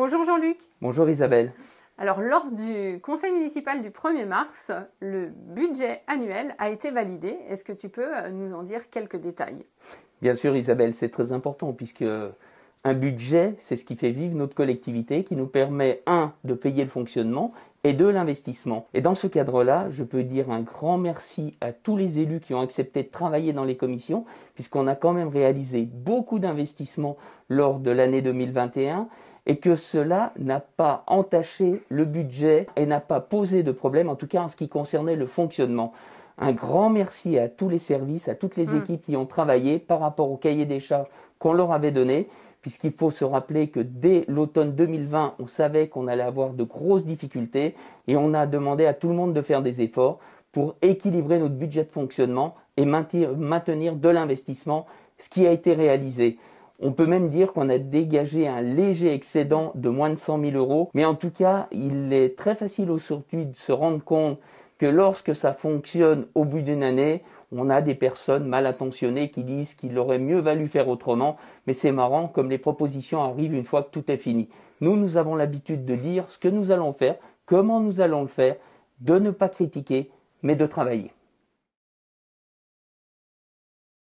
Bonjour Jean-Luc. Bonjour Isabelle. Alors lors du conseil municipal du 1er mars, le budget annuel a été validé. Est-ce que tu peux euh, nous en dire quelques détails Bien sûr Isabelle, c'est très important puisque un budget, c'est ce qui fait vivre notre collectivité, qui nous permet, un, de payer le fonctionnement et deux, l'investissement. Et dans ce cadre-là, je peux dire un grand merci à tous les élus qui ont accepté de travailler dans les commissions, puisqu'on a quand même réalisé beaucoup d'investissements lors de l'année 2021 et que cela n'a pas entaché le budget et n'a pas posé de problème, en tout cas en ce qui concernait le fonctionnement. Un grand merci à tous les services, à toutes les hmm. équipes qui ont travaillé par rapport au cahier des charges qu'on leur avait donné, puisqu'il faut se rappeler que dès l'automne 2020, on savait qu'on allait avoir de grosses difficultés et on a demandé à tout le monde de faire des efforts pour équilibrer notre budget de fonctionnement et maintenir, maintenir de l'investissement, ce qui a été réalisé. On peut même dire qu'on a dégagé un léger excédent de moins de 100 000 euros, mais en tout cas, il est très facile aujourd'hui de se rendre compte que lorsque ça fonctionne au bout d'une année, on a des personnes mal intentionnées qui disent qu'il aurait mieux valu faire autrement, mais c'est marrant comme les propositions arrivent une fois que tout est fini. Nous, nous avons l'habitude de dire ce que nous allons faire, comment nous allons le faire, de ne pas critiquer, mais de travailler.